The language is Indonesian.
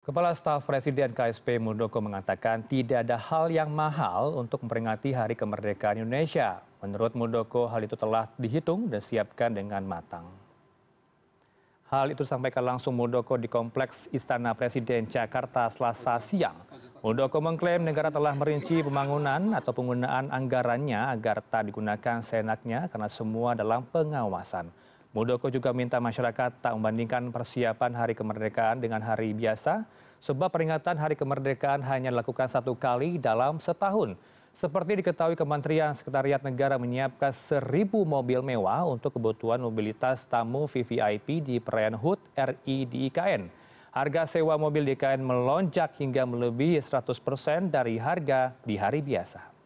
kepala staf presiden ksp muldoko mengatakan tidak ada hal yang mahal untuk memperingati hari kemerdekaan indonesia menurut muldoko hal itu telah dihitung dan disiapkan dengan matang Hal itu disampaikan langsung Muldoko di Kompleks Istana Presiden Jakarta Selasa siang. Muldoko mengklaim negara telah merinci pembangunan atau penggunaan anggarannya agar tak digunakan seenaknya karena semua dalam pengawasan muldoko juga minta masyarakat tak membandingkan persiapan hari kemerdekaan dengan hari biasa sebab peringatan hari kemerdekaan hanya dilakukan satu kali dalam setahun seperti diketahui Kementerian Sekretariat Negara menyiapkan seribu mobil mewah untuk kebutuhan mobilitas tamu VVIP di perayaan HUT RI di IKN. Harga sewa mobil di IKN melonjak hingga melebihi 100% dari harga di hari biasa.